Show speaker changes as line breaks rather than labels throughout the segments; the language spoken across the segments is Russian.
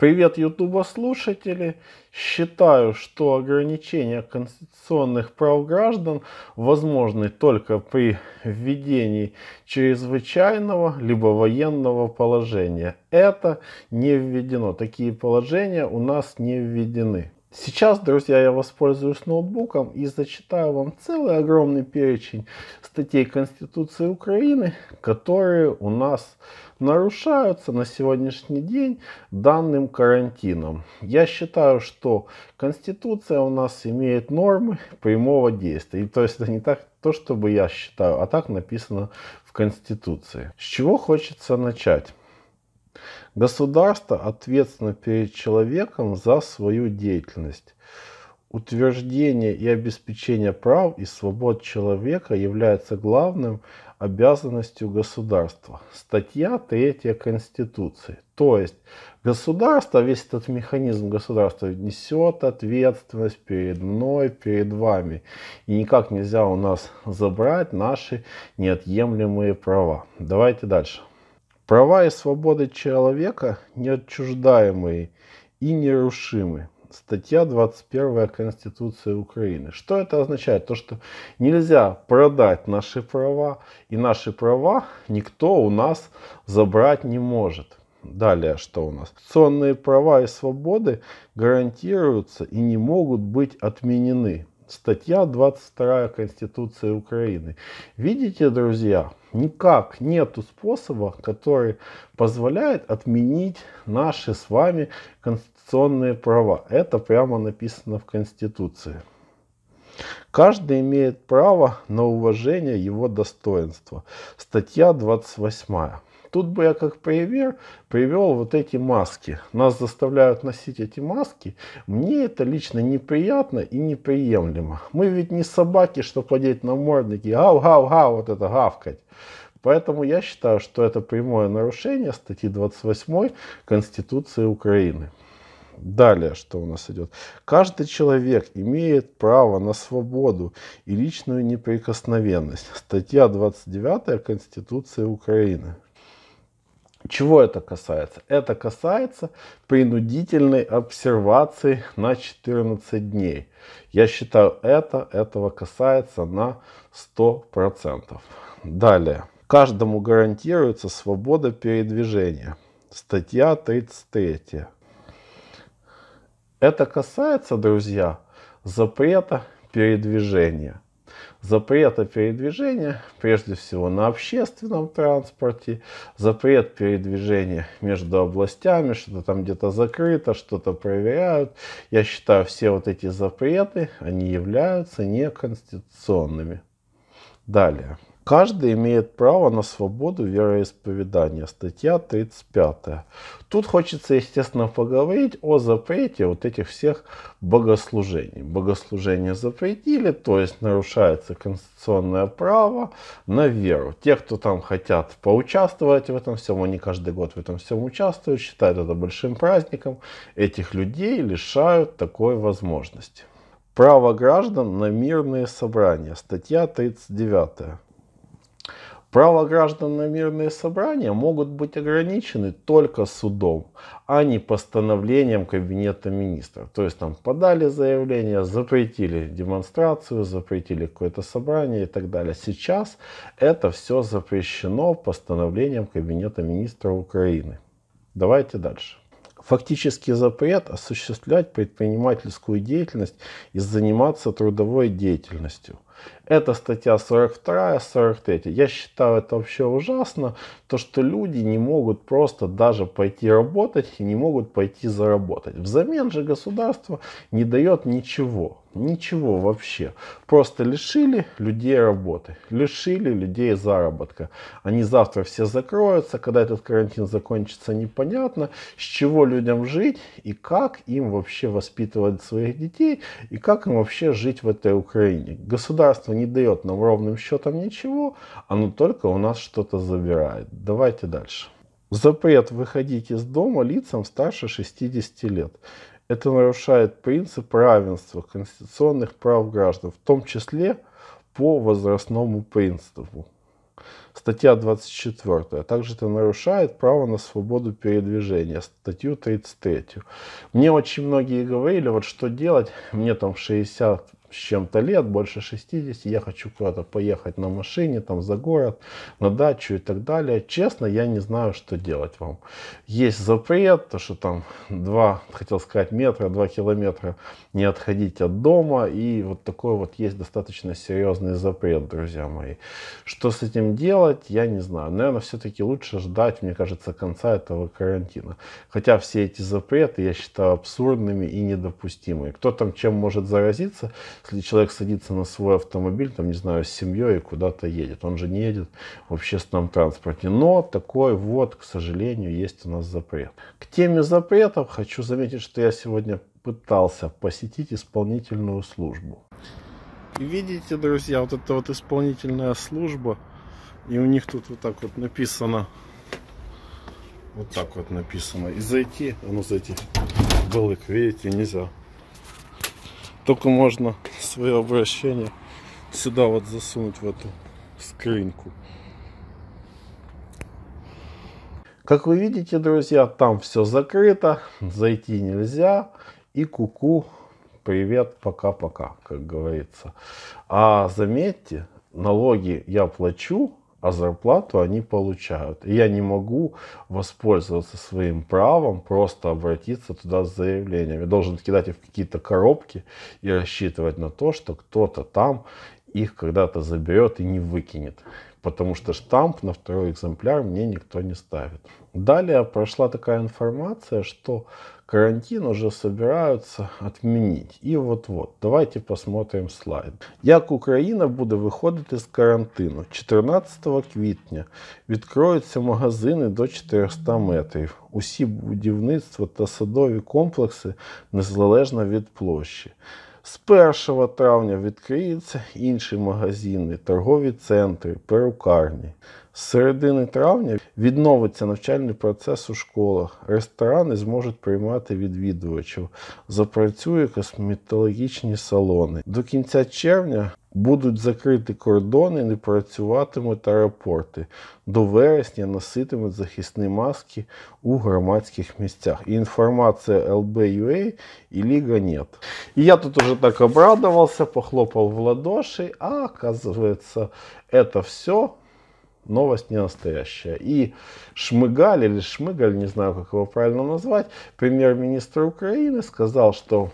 Привет, Ютуба слушатели! Считаю, что ограничение конституционных прав граждан возможны только при введении чрезвычайного либо военного положения. Это не введено. Такие положения у нас не введены. Сейчас, друзья, я воспользуюсь ноутбуком и зачитаю вам целый огромный перечень статей Конституции Украины, которые у нас нарушаются на сегодняшний день данным карантином. Я считаю, что Конституция у нас имеет нормы прямого действия. И то есть это не так то, чтобы я считаю, а так написано в Конституции. С чего хочется начать? Государство ответственно перед человеком за свою деятельность. Утверждение и обеспечение прав и свобод человека является главным обязанностью государства. Статья 3 Конституции. То есть государство, весь этот механизм государства несет ответственность перед мной, перед вами. И никак нельзя у нас забрать наши неотъемлемые права. Давайте дальше. Права и свободы человека неотчуждаемые и нерушимы. Статья 21 Конституции Украины. Что это означает? То, что нельзя продать наши права, и наши права никто у нас забрать не может. Далее, что у нас? Конституционные права и свободы гарантируются и не могут быть отменены статья 22 Конституции Украины. Видите, друзья, никак нету способа, который позволяет отменить наши с вами конституционные права. Это прямо написано в Конституции. Каждый имеет право на уважение его достоинства. Статья 28. Тут бы я как пример привел вот эти маски. Нас заставляют носить эти маски. Мне это лично неприятно и неприемлемо. Мы ведь не собаки, что подеть на мордники, гав-гав-гав, вот это гавкать. Поэтому я считаю, что это прямое нарушение статьи 28 Конституции Украины. Далее, что у нас идет. Каждый человек имеет право на свободу и личную неприкосновенность. Статья 29 Конституции Украины. Чего это касается? Это касается принудительной обсервации на 14 дней. Я считаю, это этого касается на 100%. Далее. Каждому гарантируется свобода передвижения. Статья 33. Это касается, друзья, запрета передвижения запрета передвижения, прежде всего на общественном транспорте, запрет передвижения между областями, что-то там где-то закрыто, что-то проверяют. Я считаю, все вот эти запреты, они являются неконституционными. Далее. Каждый имеет право на свободу вероисповедания. Статья 35. Тут хочется, естественно, поговорить о запрете вот этих всех богослужений. Богослужения запретили, то есть нарушается конституционное право на веру. Те, кто там хотят поучаствовать в этом всем, они каждый год в этом всем участвуют, считают это большим праздником, этих людей лишают такой возможности. Право граждан на мирные собрания. Статья 39. Право граждан на мирные собрания могут быть ограничены только судом, а не постановлением Кабинета министров. То есть там подали заявление, запретили демонстрацию, запретили какое-то собрание и так далее. Сейчас это все запрещено постановлением Кабинета министров Украины. Давайте дальше фактически запрет осуществлять предпринимательскую деятельность и заниматься трудовой деятельностью. Это статья 42-43. Я считаю это вообще ужасно, то что люди не могут просто даже пойти работать и не могут пойти заработать. Взамен же государство не дает ничего. Ничего вообще. Просто лишили людей работы, лишили людей заработка. Они завтра все закроются, когда этот карантин закончится, непонятно, с чего людям жить и как им вообще воспитывать своих детей и как им вообще жить в этой Украине. Государство не дает нам ровным счетом ничего, оно только у нас что-то забирает. Давайте дальше. Запрет выходить из дома лицам старше 60 лет. Это нарушает принцип равенства конституционных прав граждан, в том числе по возрастному принципу. Статья 24. также это нарушает право на свободу передвижения. Статью 33. Мне очень многие говорили, вот что делать, мне там 60 с чем-то лет, больше 60, я хочу куда-то поехать на машине, там за город, на дачу и так далее. Честно, я не знаю, что делать вам. Есть запрет, то что там 2, хотел сказать, метра, 2 километра не отходить от дома. И вот такой вот есть достаточно серьезный запрет, друзья мои. Что с этим делать, я не знаю. Наверное, все-таки лучше ждать, мне кажется, конца этого карантина. Хотя все эти запреты я считаю абсурдными и недопустимыми. Кто там чем может заразиться, если человек садится на свой автомобиль, там, не знаю, с семьей и куда-то едет, он же не едет в общественном транспорте. Но такой вот, к сожалению, есть у нас запрет. К теме запретов хочу заметить, что я сегодня пытался посетить исполнительную службу. Видите, друзья, вот это вот исполнительная служба. И у них тут вот так вот написано. Вот так вот написано. И зайти, а ну зайти. Балык, видите, нельзя. Только можно свое обращение сюда вот засунуть в эту скринку. Как вы видите, друзья, там все закрыто, зайти нельзя. И куку, -ку, привет, пока-пока, как говорится. А заметьте, налоги я плачу, а зарплату они получают. И я не могу воспользоваться своим правом просто обратиться туда с заявлениями. Я должен кидать их в какие-то коробки и рассчитывать на то, что кто-то там их когда-то заберет и не выкинет. Потому что штамп на второй экземпляр мне никто не ставит. Далее прошла такая информация, что карантин уже собираются отменить. І от-вот, давайте посмотрим слайд. Як Україна буде виходити з карантину? 14 квітня відкроються магазини до 400 метрів. Усі будівництва та садові комплекси незалежно від площі. З 1 травня відкриються інші магазини, торгові центри, перукарні. З середини травня відновиться навчальний процес у школах. Ресторани зможуть приймати відвідувачів, запрацює косметологічні салони. До кінця червня будуть закриті кордони, не працюватимуть аеропорти. До вересня носитимуть захисні маски у громадських місцях. І інформація LBUA і Ліга нет. І я тут уже так обрадувався, похлопав в ладоші, а оказывается, це все. новость не настоящая. И Шмыгаль, или Шмыгаль, не знаю, как его правильно назвать, премьер-министр Украины сказал, что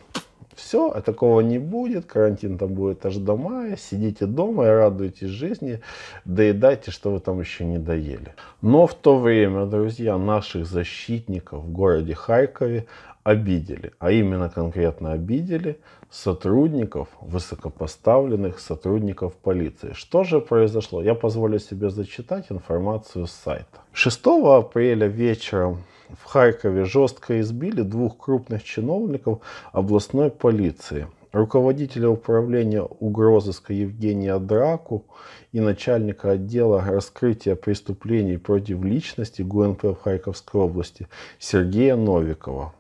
все, а такого не будет, карантин там будет аж до мая, сидите дома и радуйтесь жизни, доедайте, что вы там еще не доели. Но в то время, друзья, наших защитников в городе Харькове обидели, а именно конкретно обидели – сотрудников, высокопоставленных сотрудников полиции. Что же произошло? Я позволю себе зачитать информацию с сайта. 6 апреля вечером в Харькове жестко избили двух крупных чиновников областной полиции. Руководителя управления угрозыска Евгения Драку и начальника отдела раскрытия преступлений против личности ГУНП в Харьковской области Сергея Новикова.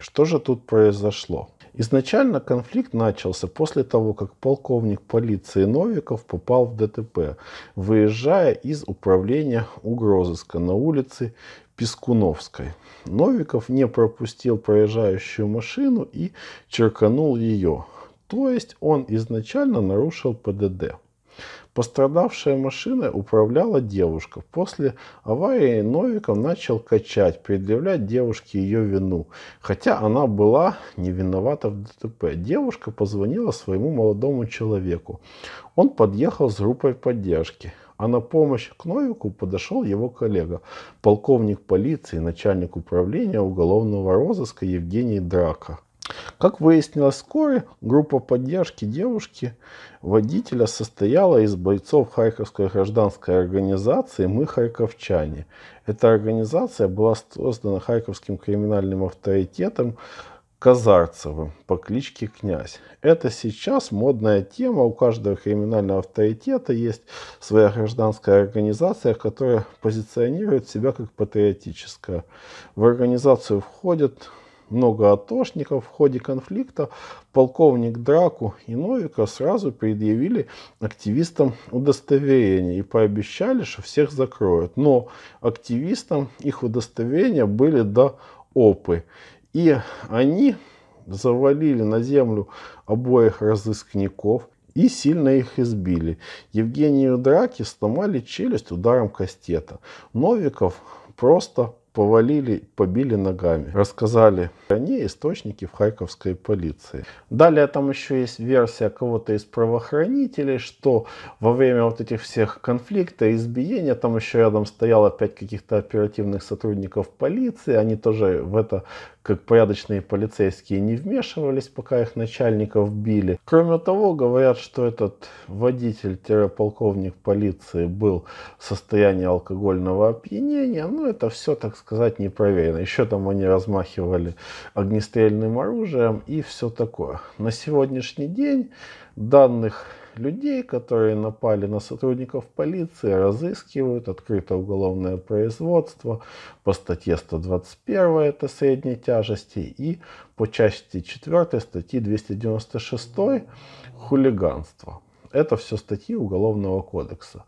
Что же тут произошло? Изначально конфликт начался после того, как полковник полиции Новиков попал в ДТП, выезжая из управления угрозыска на улице Пескуновской. Новиков не пропустил проезжающую машину и черканул ее. То есть он изначально нарушил ПДД. Пострадавшая машина управляла девушка. После аварии Новиков начал качать, предъявлять девушке ее вину, хотя она была не виновата в ДТП. Девушка позвонила своему молодому человеку. Он подъехал с группой поддержки. А на помощь к Новику подошел его коллега, полковник полиции, начальник управления уголовного розыска Евгений Драка. Как выяснилось вскоре, группа поддержки девушки водителя состояла из бойцов Харьковской гражданской организации «Мы харьковчане». Эта организация была создана харьковским криминальным авторитетом Казарцевым по кличке Князь. Это сейчас модная тема. У каждого криминального авторитета есть своя гражданская организация, которая позиционирует себя как патриотическая. В организацию входят много атошников. В ходе конфликта полковник Драку и Новика сразу предъявили активистам удостоверение и пообещали, что всех закроют. Но активистам их удостоверения были до опы. И они завалили на землю обоих разыскников и сильно их избили. Евгению Драки сломали челюсть ударом кастета. Новиков просто повалили, побили ногами. Рассказали они источники в харьковской полиции. Далее там еще есть версия кого-то из правоохранителей, что во время вот этих всех конфликтов, избиения, там еще рядом стояло опять каких-то оперативных сотрудников полиции. Они тоже в это, как порядочные полицейские, не вмешивались, пока их начальников били. Кроме того, говорят, что этот водитель-полковник полиции был в состоянии алкогольного опьянения. Ну, это все, так сказать, сказать, не проверено. Еще там они размахивали огнестрельным оружием и все такое. На сегодняшний день данных людей, которые напали на сотрудников полиции, разыскивают, открыто уголовное производство по статье 121, это средней тяжести, и по части 4 статьи 296 хулиганство. Это все статьи Уголовного кодекса.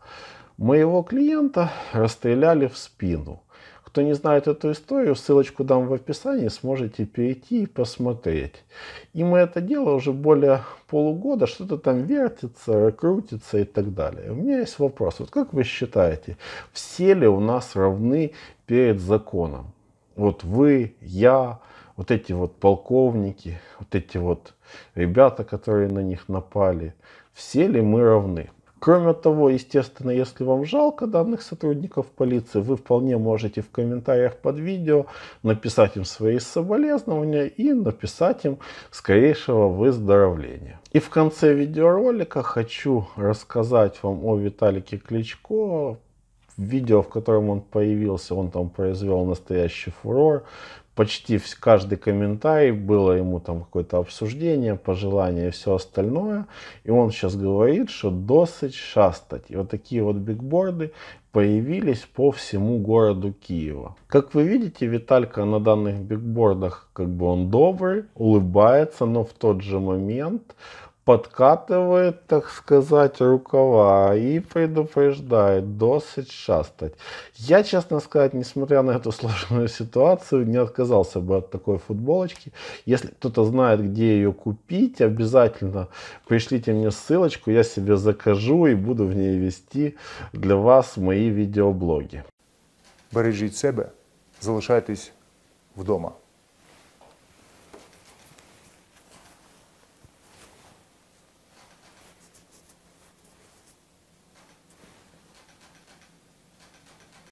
Моего клиента расстреляли в спину. Кто не знает эту историю, ссылочку дам в описании, сможете перейти и посмотреть. И мы это дело уже более полугода, что-то там вертится, крутится и так далее. У меня есть вопрос, вот как вы считаете, все ли у нас равны перед законом? Вот вы, я, вот эти вот полковники, вот эти вот ребята, которые на них напали, все ли мы равны? Кроме того, естественно, если вам жалко данных сотрудников полиции, вы вполне можете в комментариях под видео написать им свои соболезнования и написать им скорейшего выздоровления. И в конце видеоролика хочу рассказать вам о Виталике Кличко, видео, в котором он появился, он там произвел настоящий фурор почти каждый комментарий, было ему там какое-то обсуждение, пожелание и все остальное. И он сейчас говорит, что досыть шастать. И вот такие вот бигборды появились по всему городу Киева. Как вы видите, Виталька на данных бигбордах, как бы он добрый, улыбается, но в тот же момент подкатывает, так сказать, рукава и предупреждает досыть шастать. Я, честно сказать, несмотря на эту сложную ситуацию, не отказался бы от такой футболочки. Если кто-то знает, где ее купить, обязательно пришлите мне ссылочку, я себе закажу и буду в ней вести для вас мои видеоблоги. Бережіть себе, залишайтесь дома.